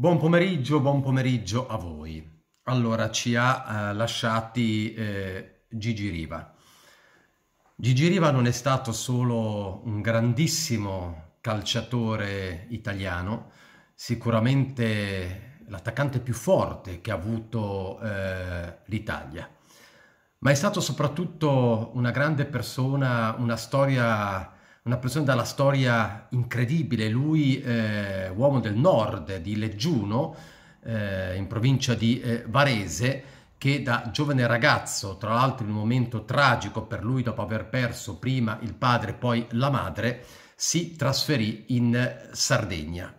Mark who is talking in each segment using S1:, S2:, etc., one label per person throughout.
S1: Buon pomeriggio, buon pomeriggio a voi. Allora, ci ha eh, lasciati eh, Gigi Riva. Gigi Riva non è stato solo un grandissimo calciatore italiano, sicuramente l'attaccante più forte che ha avuto eh, l'Italia, ma è stato soprattutto una grande persona, una storia una persona dalla storia incredibile, lui eh, uomo del nord di Leggiuno, eh, in provincia di eh, Varese, che da giovane ragazzo, tra l'altro in un momento tragico per lui dopo aver perso prima il padre e poi la madre, si trasferì in Sardegna.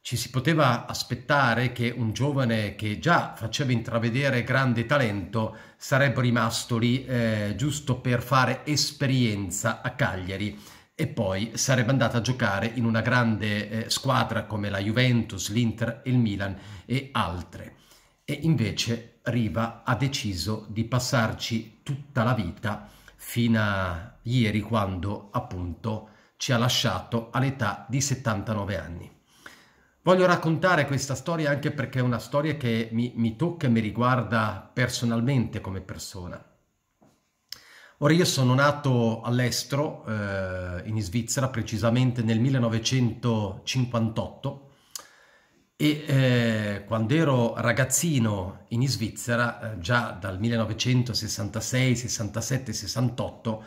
S1: Ci si poteva aspettare che un giovane che già faceva intravedere grande talento sarebbe rimasto lì eh, giusto per fare esperienza a Cagliari e poi sarebbe andata a giocare in una grande eh, squadra come la Juventus, l'Inter, il Milan e altre. E invece Riva ha deciso di passarci tutta la vita fino a ieri quando appunto ci ha lasciato all'età di 79 anni. Voglio raccontare questa storia anche perché è una storia che mi, mi tocca e mi riguarda personalmente come persona. Ora io sono nato all'estero, eh, in Svizzera, precisamente nel 1958 e eh, quando ero ragazzino in Svizzera, eh, già dal 1966, 67, 68,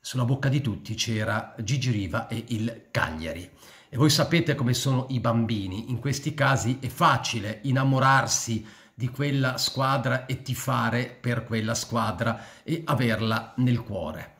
S1: sulla bocca di tutti c'era Gigi Riva e il Cagliari. E voi sapete come sono i bambini, in questi casi è facile innamorarsi di quella squadra e tifare per quella squadra e averla nel cuore.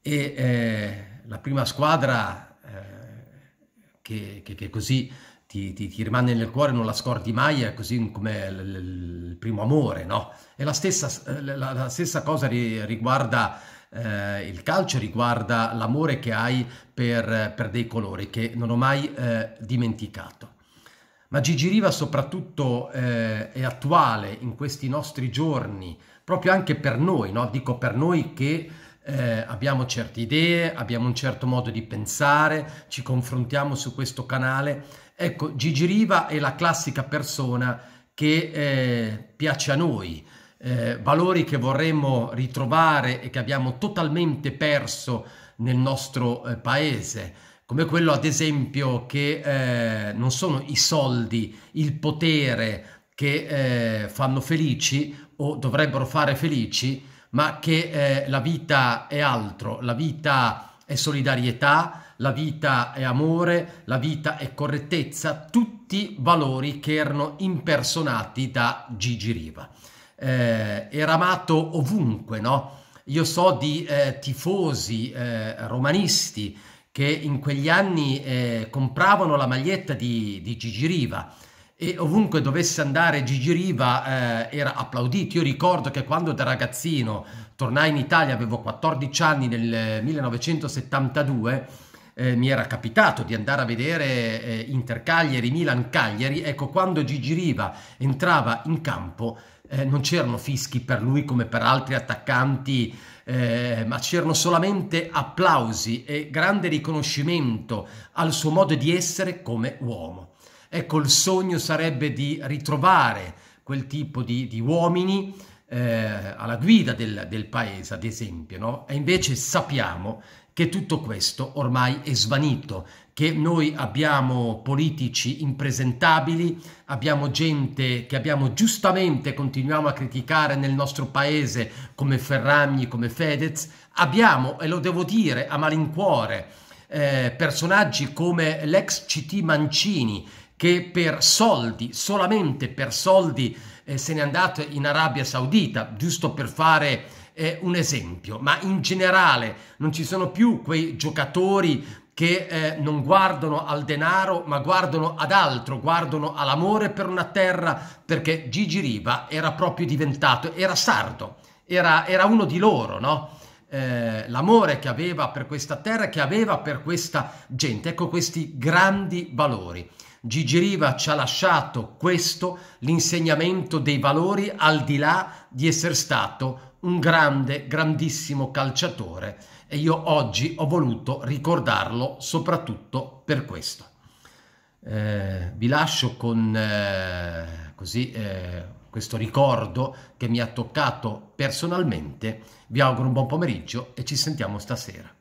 S1: E eh, la prima squadra eh, che, che, che, così ti, ti, ti, rimane nel cuore, non la scordi mai, è così come l, l, il primo amore, no? E la stessa, eh, la, la stessa cosa riguarda eh, il calcio, riguarda l'amore che hai per, per, dei colori che non ho mai eh, dimenticato ma Gigi Riva soprattutto eh, è attuale in questi nostri giorni, proprio anche per noi, no? dico per noi che eh, abbiamo certe idee, abbiamo un certo modo di pensare, ci confrontiamo su questo canale. Ecco, Gigi Riva è la classica persona che eh, piace a noi, eh, valori che vorremmo ritrovare e che abbiamo totalmente perso nel nostro eh, paese come quello ad esempio che eh, non sono i soldi, il potere che eh, fanno felici o dovrebbero fare felici, ma che eh, la vita è altro, la vita è solidarietà, la vita è amore, la vita è correttezza, tutti valori che erano impersonati da Gigi Riva. Eh, era amato ovunque, no? Io so di eh, tifosi eh, romanisti che in quegli anni eh, compravano la maglietta di, di, Gigi Riva e ovunque dovesse andare Gigi Riva eh, era applaudito. Io ricordo che quando da ragazzino tornai in Italia, avevo 14 anni nel 1972, eh, mi era capitato di andare a vedere eh, Intercaglieri, Milan-Cagliari, ecco quando Gigi Riva entrava in campo eh, non c'erano fischi per lui come per altri attaccanti, eh, ma c'erano solamente applausi e grande riconoscimento al suo modo di essere come uomo. Ecco, il sogno sarebbe di ritrovare quel tipo di, di uomini eh, alla guida del, del, paese, ad esempio. No? E invece sappiamo che tutto questo ormai è svanito, che noi abbiamo politici impresentabili, abbiamo gente che abbiamo giustamente continuiamo a criticare nel nostro paese come Ferragni, come Fedez, abbiamo, e lo devo dire a malincuore, eh, personaggi come l'ex CT Mancini che per soldi, solamente per soldi, eh, se n'è andato in Arabia Saudita, giusto per fare eh, un esempio, ma in generale non ci sono più quei giocatori che eh, non guardano al denaro ma guardano ad altro, guardano all'amore per una terra, perché Gigi Riva era proprio diventato, era sardo, era, era uno di loro, no? Eh, l'amore che aveva per questa terra, che aveva per questa gente, ecco questi grandi valori. Gigi Riva ci ha lasciato questo, l'insegnamento dei valori, al di là di essere stato un grande, grandissimo calciatore e io oggi ho voluto ricordarlo soprattutto per questo. Eh, vi lascio con eh, così, eh, questo ricordo che mi ha toccato personalmente. Vi auguro un buon pomeriggio e ci sentiamo stasera.